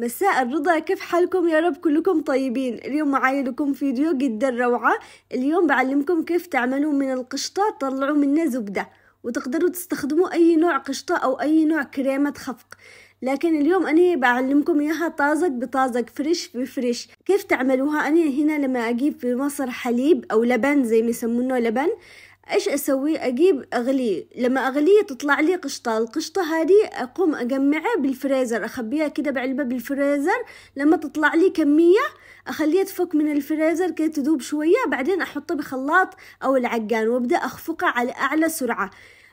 مساء الرضا كيف حالكم يا رب كلكم طيبين اليوم معايا لكم فيديو جدا روعة اليوم بعلمكم كيف تعملوا من القشطة تطلعوا منها زبدة وتقدروا تستخدموا أي نوع قشطة أو أي نوع كريمة خفق لكن اليوم أنا بعلمكم إياها طازج بطازج فريش بفريش كيف تعملوها أنا هنا لما أجيب في مصر حليب أو لبن زي ما يسمونه لبن ايش اسوي اجيب اغليه لما اغليه تطلع لي قشطة القشطة هذه اقوم اجمعها بالفريزر اخبيها كده بعلبة بالفريزر لما تطلع لي كمية اخليها تفك من الفريزر كده تذوب شوية بعدين احطها بخلاط او العجان وابدأ اخفقها على اعلى سرعة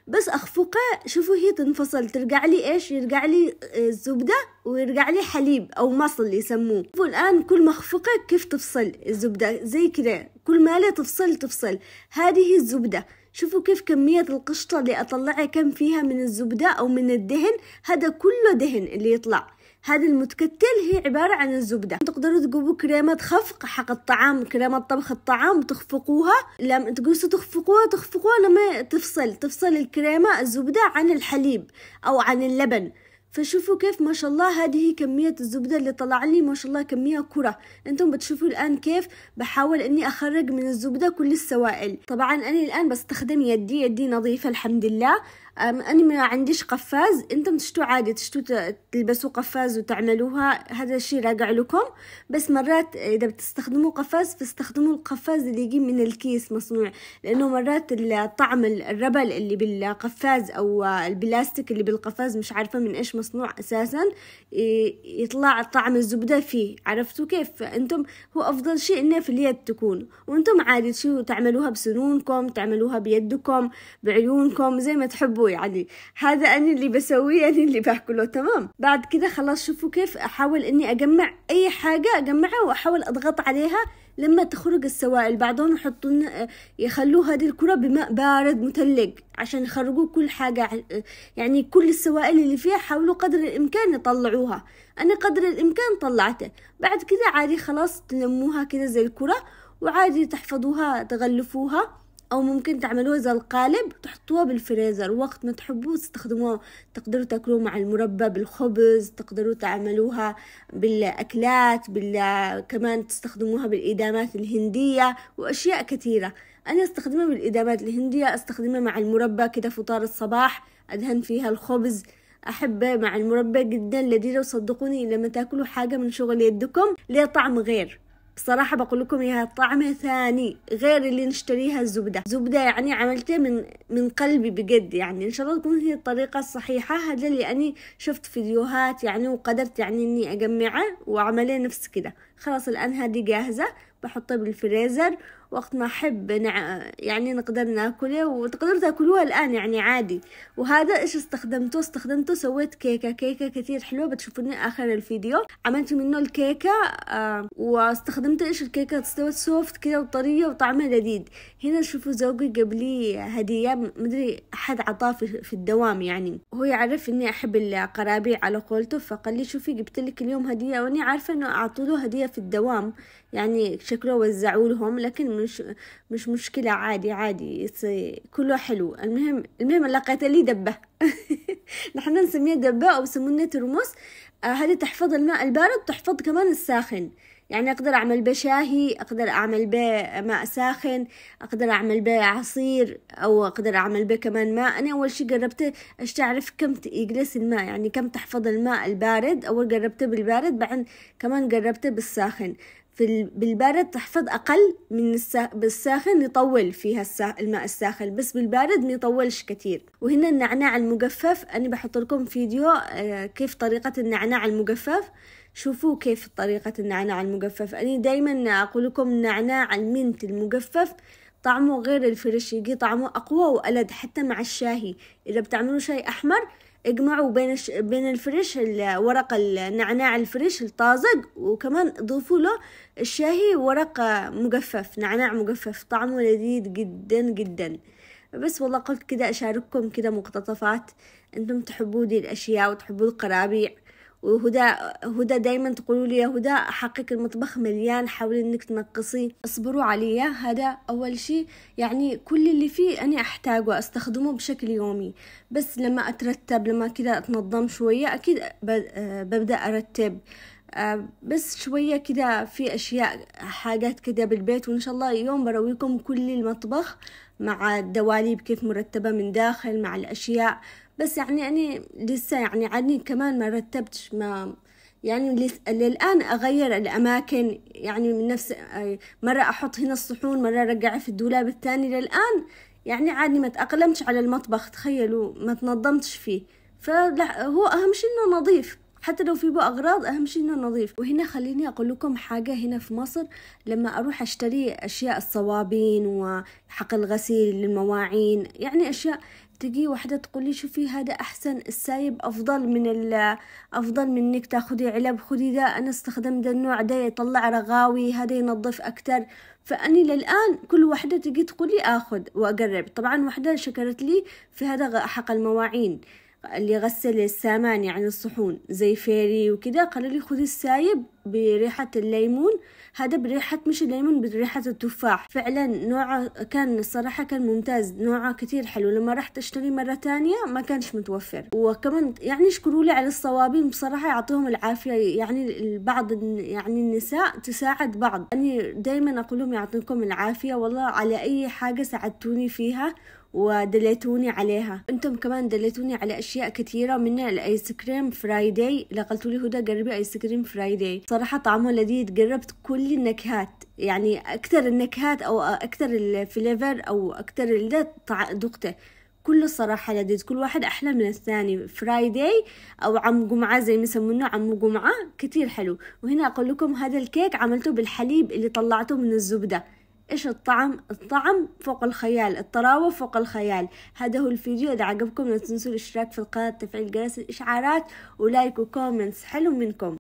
بس اخفقها شوفوا هي تنفصل ترجع لي ايش يرجع لي آه، الزبده ويرجع لي حليب او مصل يسموه شوفوا الان كل ما اخفقه كيف تفصل الزبده زي كذا كل ما لا تفصل تفصل هذه الزبده شوفوا كيف كمية القشطة اللي أطلعها كم فيها من الزبدة أو من الدهن هذا كله دهن اللي يطلع هذا المتكتل هي عبارة عن الزبدة تقدروا تجيبوا كريمة خفق حق الطعام كريمة طبخ الطعام تخفقوها لما تقولوا تخفقوها تخفقوها لما تفصل تفصل الكريمة الزبدة عن الحليب أو عن اللبن فشوفوا كيف ما شاء الله هذه هي كمية الزبدة اللي طلع لي ما شاء الله كمية كرة انتم بتشوفوا الان كيف بحاول اني اخرج من الزبدة كل السوائل طبعا انا الان بستخدم يدي يدي نظيفة الحمد لله أنا ما عنديش قفاز أنتم تشتوا عادي تشتوا تلبسوا قفاز وتعملوها هذا الشي راجع لكم بس مرات إذا بتستخدموا قفاز فاستخدموا القفاز اللي يجي من الكيس مصنوع لأنه مرات الطعم الربل اللي بالقفاز أو البلاستيك اللي بالقفاز مش عارفة من إيش مصنوع مصنوع أساسا يطلع طعم الزبدة فيه عرفتوا كيف فأنتم هو أفضل شيء إنه في اليد تكون وأنتم عادي شو تعملوها بسنونكم تعملوها بيدكم بعيونكم زي ما تحبوا يعني هذا أنا اللي بسويه أنا اللي باكله تمام بعد كده خلاص شوفوا كيف أحاول إني أجمع أي حاجة أجمعها وأحاول أضغط عليها لما تخرج السوائل بعضهم يحطون يخلوا هذه الكرة بماء بارد متلج عشان يخرجوا كل حاجة يعني كل السوائل اللي فيها حاولوا قدر الإمكان يطلعوها أنا قدر الإمكان طلعته بعد كده عادي خلاص تلموها كده زي الكرة وعادي تحفظوها تغلفوها او ممكن تعملوه زي القالب تحطوه بالفريزر وقت ما تحبوه تستخدموه تقدروا تاكلوه مع المربى بالخبز تقدروا تعملوها بالاكلات بال... كمان تستخدموها بالادامات الهندية واشياء كثيرة انا استخدمها بالادامات الهندية استخدمها مع المربى كده فطار الصباح ادهن فيها الخبز احبه مع المربى جدا لذيذة وصدقوني لما تاكلوا حاجة من شغل يدكم ليه طعم غير بصراحة بقول لكم إياها طعمها ثاني غير اللي نشتريها الزبدة زبدة يعني عملتها من من قلبي بجد يعني إن شاء الله تكون هي الطريقة الصحيحة هذا اللي أني شفت فيديوهات يعني وقدرت يعني إني أجمعه وأعمله نفس كده خلاص الآن هذه جاهزة بحطه بالفريزر وقت ما أحب نع... يعني نقدر ناكله وتقدروا تاكلوها الآن يعني عادي وهذا إيش استخدمته استخدمته سويت كيكة كيكة كثير حلوة بتشوفوني آخر الفيديو عملت منه الكيكة آه واستخدمت إيش الكيكة استوت سوفت كده وطرية وطعمها لذيذ هنا شوفوا زوجي جاب لي هدية مدري أحد عطاه في, في الدوام يعني هو يعرف إني أحب القرابيع على قولته فقال لي شوفي جبت لك اليوم هدية وإني عارفة إنه أعطوله هدية في الدوام يعني شكله وزعوا لهم لكن مش مش مشكلة عادي عادي كله حلو المهم المهم لقيت لي دبة نحن نسميها دبة أو يسمونها ترمس آه هذه تحفظ الماء البارد تحفظ كمان الساخن يعني أقدر أعمل به شاهي أقدر أعمل به ماء ساخن أقدر أعمل به عصير أو أقدر أعمل به كمان ماء أنا أول شي قربته تعرف كم يجلس الماء يعني كم تحفظ الماء البارد أول قربته بالبارد بعدين كمان قربته بالساخن في بالبارد تحفظ أقل من السا... بالساخن يطول فيها السا... الماء الساخن بس بالبارد ما يطولش كتير وهنا النعناع المجفف أنا بحط لكم فيديو آه، كيف طريقة النعناع المجفف شوفوا كيف طريقة النعناع المجفف أنا دايما أقول لكم النعناع المنت المجفف طعمه غير الفريش يجي طعمه أقوى وألد حتى مع الشاهي إذا بتعملوا شاي أحمر اجمعوا بين الش... بين الفريش ورق النعناع الفريش الطازج وكمان ضيفوا له الشاهي ورق مجفف نعناع مجفف طعمه لذيذ جدا جدا بس والله قلت كده أشارككم كده مقتطفات أنتم تحبوا دي الأشياء وتحبوا القرابيع وهدى هدى دايما تقولوا لي يا هدى حقك المطبخ مليان حاولي انك تنقصي اصبروا عليا هذا اول شيء يعني كل اللي فيه انا احتاجه استخدمه بشكل يومي بس لما اترتب لما كذا اتنظم شويه اكيد آه، ببدا ارتب آه، بس شوية كده في أشياء حاجات كده بالبيت وإن شاء الله يوم برويكم كل المطبخ مع الدواليب كيف مرتبة من داخل مع الأشياء بس يعني أنا لسه يعني عني كمان ما رتبتش ما يعني للآن أغير الأماكن يعني من نفس آه، مرة أحط هنا الصحون مرة أرجعها في الدولاب الثاني للآن يعني عادي ما تأقلمتش على المطبخ تخيلوا ما تنظمتش فيه فهو أهم شيء إنه نظيف حتى لو في بقى أغراض أهم شيء إنه نظيف وهنا خليني أقول لكم حاجة هنا في مصر لما أروح أشتري أشياء الصوابين وحق الغسيل للمواعين يعني أشياء تجي واحدة تقولي شوفي هذا أحسن السايب أفضل من ال أفضل من إنك تاخدي علب خدي ذا أنا استخدم ذا النوع ده يطلع رغاوي هذا ينظف أكتر فأني للآن كل واحدة تجي تقولي آخذ وأقرب طبعا واحدة شكرت لي في هذا حق المواعين اللي يغسل السامان يعني الصحون زي فيري وكده قالوا لي خذي السايب بريحة الليمون هذا بريحة مش الليمون بريحة التفاح فعلا نوعه كان الصراحة كان ممتاز نوعه كتير حلو لما رحت اشتري مرة تانية ما كانش متوفر وكمان يعني شكروا لي على الصوابين بصراحة يعطيهم العافية يعني بعض يعني النساء تساعد بعض أنا يعني دايما أقول لهم يعطيكم العافية والله على أي حاجة ساعدتوني فيها ودليتوني عليها انتم كمان دليتوني على اشياء كثيره من الايس كريم فرايداي اللي قلتوا لي هدى قربي ايس كريم فرايداي صراحه طعمه لذيذ جربت كل النكهات يعني اكثر النكهات او اكثر الفليفر او اكثر اللي ذقته كله الصراحة لذيذ كل واحد أحلى من الثاني فرايداي أو عم جمعة زي ما يسمونه عم جمعة كتير حلو وهنا أقول لكم هذا الكيك عملته بالحليب اللي طلعته من الزبدة إيش الطعم؟ الطعم فوق الخيال الطراوة فوق الخيال هذا هو الفيديو إذا عجبكم لا تنسوا الاشتراك في القناة تفعيل جرس الإشعارات ولايك وكومنتس حلو منكم